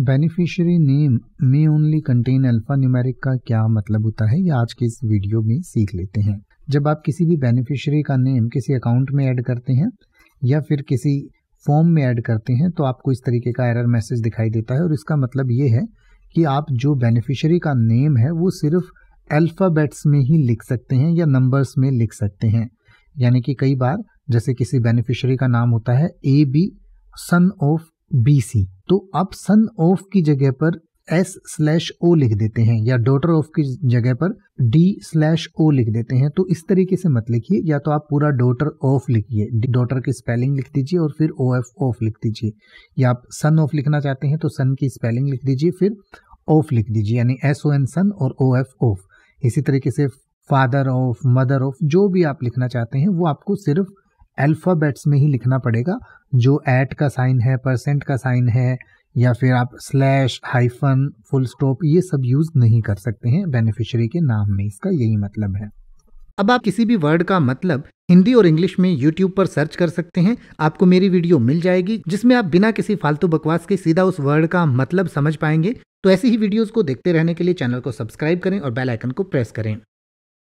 beneficiary name may only contain alpha numeric का क्या मतलब होता है ये आज के इस वीडियो में सीख लेते हैं जब आप किसी भी बेनिफिशियरी का नेम किसी अकाउंट में ऐड करते हैं या फिर किसी फॉर्म में ऐड करते हैं तो आपको इस तरीके का एरर मैसेज दिखाई देता है और इसका मतलब ये है कि आप जो बेनिफिशियरी का नेम है वो सिर्फ अल्फ़ाबेट्स में ही लिख सकते हैं या नंबर्स में लिख सकते हैं यानी कि कई बार जैसे किसी बेनिफिशियरी का नाम होता है A B son of B C तो आप सन ऑफ की जगह पर एस स्लैश ओ लिख देते हैं या डॉटर ऑफ की जगह पर डी स्लैश ओ लिख देते हैं तो इस तरीके से मत लिखिए या तो आप पूरा डॉटर ऑफ लिखिए डॉटर की स्पेलिंग लिख दीजिए और फिर ओ एफ ऑफ लिख दीजिए या आप सन ऑफ लिखना चाहते हैं तो सन की स्पेलिंग लिख दीजिए फिर ऑफ लिख दीजिए यानी एस ओ एन सन और ओ एफ ऑफ इसी तरीके से फादर ऑफ मदर ऑफ जो भी आप लिखना चाहते हैं वो आपको सिर्फ अल्फ़ाबेट्स में ही लिखना पड़ेगा जो एट का साइन है परसेंट का साइन है या फिर आप स्लैश हाइफन फुल स्टॉप ये सब यूज़ नहीं कर सकते हैं बेनिफिशियरी के नाम में इसका यही मतलब है अब आप किसी भी वर्ड का मतलब हिंदी और इंग्लिश में यूट्यूब पर सर्च कर सकते हैं आपको मेरी वीडियो मिल जाएगी जिसमें आप बिना किसी फालतू बकवास के सीधा उस वर्ड का मतलब समझ पाएंगे तो ऐसी ही वीडियोस को देखते रहने के लिए चैनल को सब्सक्राइब करें और बेल आइकन को प्रेस करें